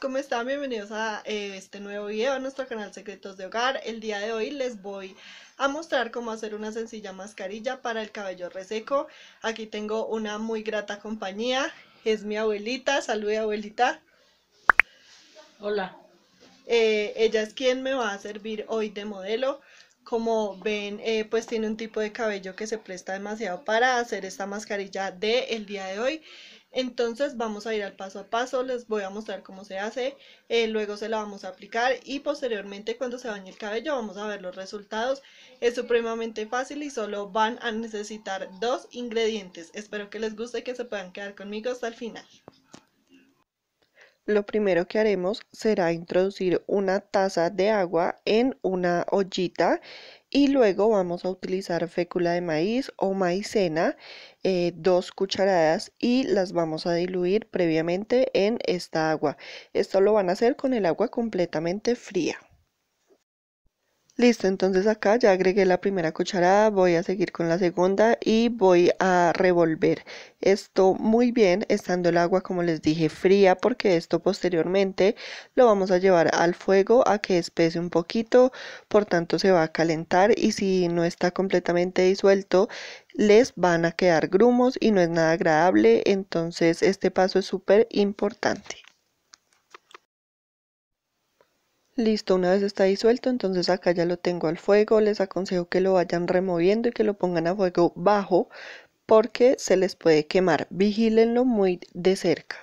¿cómo están? Bienvenidos a eh, este nuevo video a nuestro canal Secretos de Hogar. El día de hoy les voy a mostrar cómo hacer una sencilla mascarilla para el cabello reseco. Aquí tengo una muy grata compañía, es mi abuelita. salud abuelita. Hola. Eh, ella es quien me va a servir hoy de modelo. Como ven, eh, pues tiene un tipo de cabello que se presta demasiado para hacer esta mascarilla del el día de hoy. Entonces vamos a ir al paso a paso, les voy a mostrar cómo se hace, eh, luego se la vamos a aplicar y posteriormente cuando se bañe el cabello vamos a ver los resultados. Es supremamente fácil y solo van a necesitar dos ingredientes. Espero que les guste y que se puedan quedar conmigo hasta el final. Lo primero que haremos será introducir una taza de agua en una ollita y luego vamos a utilizar fécula de maíz o maicena, eh, dos cucharadas y las vamos a diluir previamente en esta agua. Esto lo van a hacer con el agua completamente fría. Listo, entonces acá ya agregué la primera cucharada, voy a seguir con la segunda y voy a revolver esto muy bien, estando el agua como les dije fría, porque esto posteriormente lo vamos a llevar al fuego a que espese un poquito, por tanto se va a calentar y si no está completamente disuelto les van a quedar grumos y no es nada agradable, entonces este paso es súper importante. Listo, una vez está disuelto, entonces acá ya lo tengo al fuego. Les aconsejo que lo vayan removiendo y que lo pongan a fuego bajo porque se les puede quemar. Vigílenlo muy de cerca.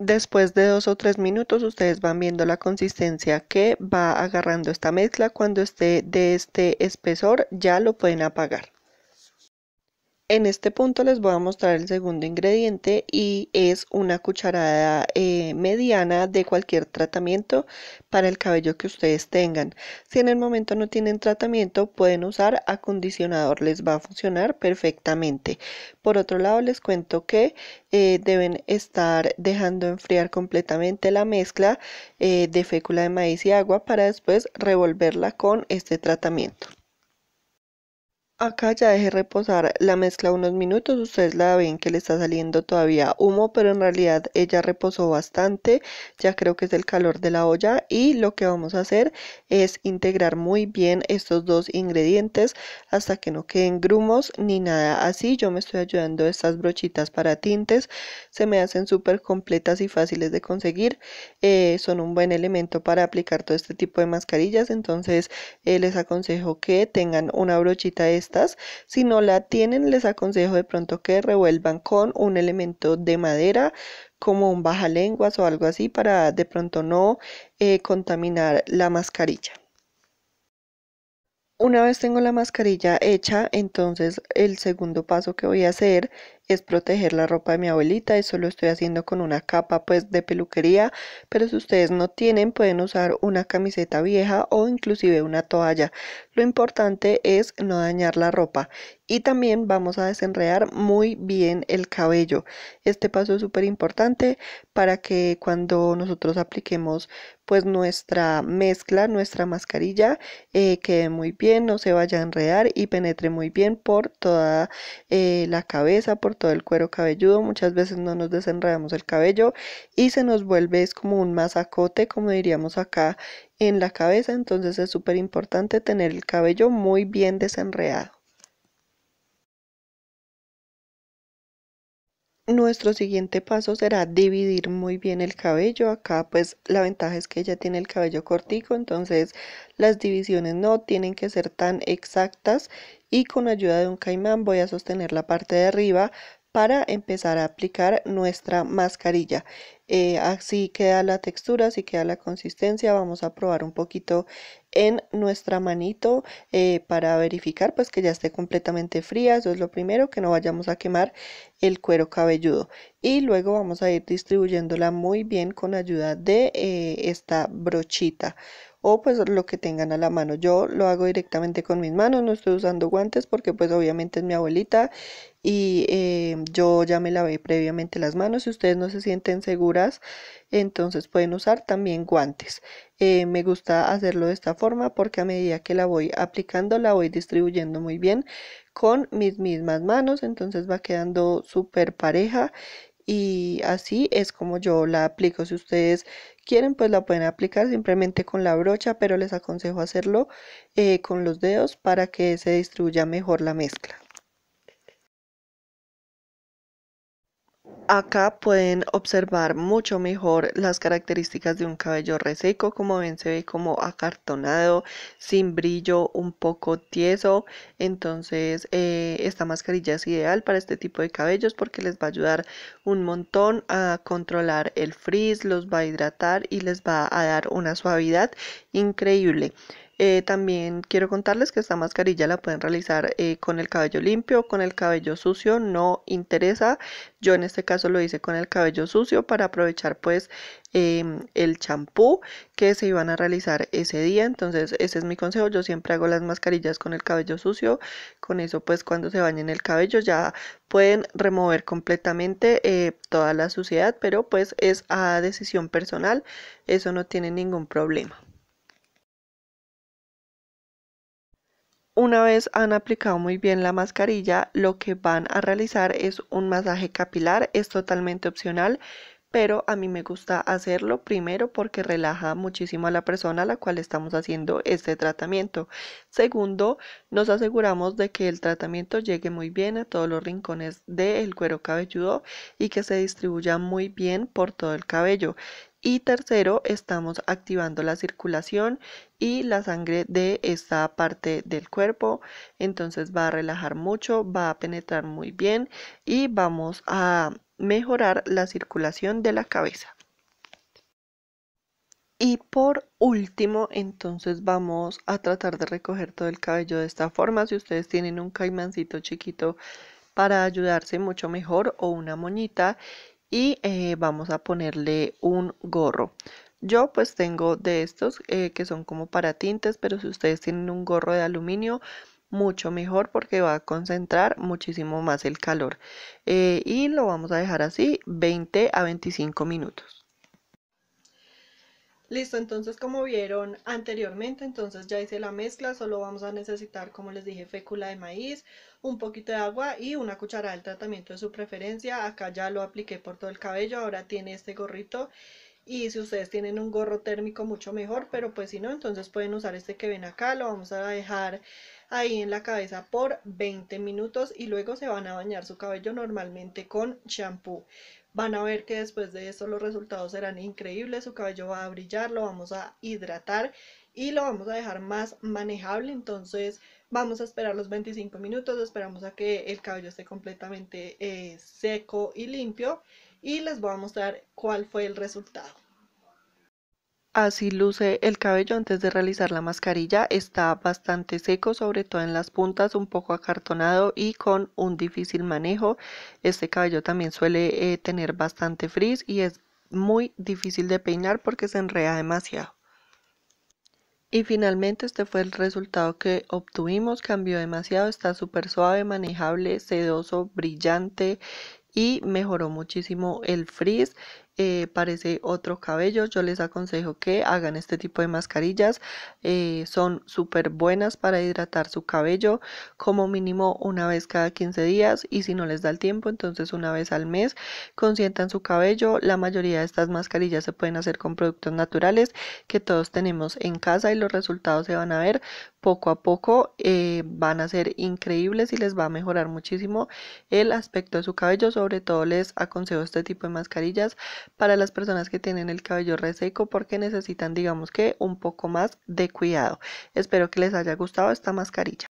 Después de dos o tres minutos ustedes van viendo la consistencia que va agarrando esta mezcla. Cuando esté de este espesor ya lo pueden apagar. En este punto les voy a mostrar el segundo ingrediente y es una cucharada eh, mediana de cualquier tratamiento para el cabello que ustedes tengan. Si en el momento no tienen tratamiento pueden usar acondicionador, les va a funcionar perfectamente. Por otro lado les cuento que eh, deben estar dejando enfriar completamente la mezcla eh, de fécula de maíz y agua para después revolverla con este tratamiento. Acá ya dejé reposar la mezcla unos minutos, ustedes la ven que le está saliendo todavía humo, pero en realidad ella reposó bastante, ya creo que es el calor de la olla y lo que vamos a hacer es integrar muy bien estos dos ingredientes hasta que no queden grumos ni nada así, yo me estoy ayudando estas brochitas para tintes, se me hacen súper completas y fáciles de conseguir, eh, son un buen elemento para aplicar todo este tipo de mascarillas, entonces eh, les aconsejo que tengan una brochita de si no la tienen, les aconsejo de pronto que revuelvan con un elemento de madera como un bajalenguas o algo así para de pronto no eh, contaminar la mascarilla. Una vez tengo la mascarilla hecha, entonces el segundo paso que voy a hacer es proteger la ropa de mi abuelita, eso lo estoy haciendo con una capa pues de peluquería, pero si ustedes no tienen pueden usar una camiseta vieja o inclusive una toalla. Lo importante es no dañar la ropa y también vamos a desenredar muy bien el cabello. Este paso es súper importante para que cuando nosotros apliquemos pues nuestra mezcla, nuestra mascarilla eh, quede muy bien, no se vaya a enredar y penetre muy bien por toda eh, la cabeza, por todo el cuero cabelludo. Muchas veces no nos desenredamos el cabello y se nos vuelve es como un masacote, como diríamos acá en la cabeza. Entonces es súper importante tener el cabello muy bien desenredado. nuestro siguiente paso será dividir muy bien el cabello. Acá pues la ventaja es que ella tiene el cabello cortico, entonces las divisiones no tienen que ser tan exactas y con ayuda de un caimán voy a sostener la parte de arriba para empezar a aplicar nuestra mascarilla. Eh, así queda la textura, así queda la consistencia. Vamos a probar un poquito en nuestra manito eh, para verificar pues que ya esté completamente fría. Eso es lo primero, que no vayamos a quemar el cuero cabelludo y luego vamos a ir distribuyéndola muy bien con ayuda de eh, esta brochita o pues lo que tengan a la mano. Yo lo hago directamente con mis manos, no estoy usando guantes porque pues obviamente es mi abuelita y em, yo ya me lavé previamente las manos. Si ustedes no se sienten seguras, entonces pueden usar también guantes. Eh, me gusta hacerlo de esta forma porque a medida que la voy aplicando, la voy distribuyendo muy bien con mis mismas manos, entonces va quedando súper pareja y así es como yo la aplico. Si ustedes quieren, pues la pueden aplicar simplemente con la brocha, pero les aconsejo hacerlo eh, con los dedos para que se distribuya mejor la mezcla. Acá pueden observar mucho mejor las características de un cabello reseco, como ven se ve como acartonado, sin brillo, un poco tieso, entonces eh, esta mascarilla es ideal para este tipo de cabellos porque les va a ayudar un montón a controlar el frizz, los va a hidratar y les va a dar una suavidad increíble. Eh, también quiero contarles que esta mascarilla la pueden realizar eh, con el cabello limpio, con el cabello sucio, no interesa. Yo en este caso lo hice con el cabello sucio para aprovechar pues em, el champú que se iban a realizar ese día. Entonces ese es mi consejo. Yo siempre hago las mascarillas con el cabello sucio. Con eso pues cuando se bañen el cabello ya pueden remover completamente eh, toda la suciedad, pero pues es a decisión personal. Eso no tiene ningún problema. Una vez han aplicado muy bien la mascarilla, lo que van a realizar es un masaje capilar, es totalmente opcional, pero a mí me gusta hacerlo primero porque relaja muchísimo a la persona a la cual estamos haciendo este tratamiento. Segundo, nos aseguramos de que el tratamiento llegue muy bien a todos los rincones del cuero cabelludo y que se distribuya muy bien por todo el cabello. Y tercero, estamos activando la circulación y la sangre de esta parte del cuerpo. Entonces va a relajar mucho, va a penetrar muy bien y vamos a mejorar la circulación de la cabeza. Y por último, entonces vamos a tratar de recoger todo el cabello de esta forma. Si ustedes tienen un caimancito chiquito para ayudarse mucho mejor o una moñita y eh, vamos a ponerle un gorro. Yo pues tengo de estos eh, que son como para tintes, pero si ustedes tienen un gorro de aluminio, mucho mejor porque va a concentrar muchísimo más el calor. Eh, y lo vamos a dejar así 20 a 25 minutos. Listo, entonces como vieron anteriormente, entonces ya hice la mezcla, solo vamos a necesitar, como les dije, fécula de maíz, un poquito de agua y una cucharada del tratamiento de su preferencia. Acá ya lo apliqué por todo el cabello, ahora tiene este gorrito y si ustedes tienen un gorro térmico mucho mejor, pero pues si no, entonces pueden usar este que ven acá, lo vamos a dejar ahí en la cabeza por 20 minutos y luego se van a bañar su cabello normalmente con champú Van a ver que después de eso los resultados serán increíbles, su cabello va a brillar, lo vamos a hidratar y lo vamos a dejar más manejable, entonces vamos a esperar los 25 minutos, esperamos a que el cabello esté completamente eh, seco y limpio y les voy a mostrar cuál fue el resultado. Así luce el cabello antes de realizar la mascarilla, está bastante seco, sobre todo en las puntas, un poco acartonado y con un difícil manejo. Este cabello también suele eh, tener bastante frizz y es muy difícil de peinar porque se enreda demasiado. Y finalmente este fue el resultado que obtuvimos, cambió demasiado, está súper suave, manejable, sedoso, brillante y mejoró muchísimo el frizz eh, parece otro cabello. Yo les aconsejo que hagan este tipo de mascarillas. Eh, son súper buenas para hidratar su cabello como mínimo una vez cada 15 días y si no les da el tiempo entonces una vez al mes consientan su cabello. La mayoría de estas mascarillas se pueden hacer con productos naturales que todos tenemos en casa y los resultados se van a ver poco a poco. Eh, van a ser increíbles y les va a mejorar muchísimo el aspecto de su cabello. Sobre todo les aconsejo este tipo de mascarillas para las personas que tienen el cabello reseco porque necesitan digamos que un poco más de cuidado. Espero que les haya gustado esta mascarilla.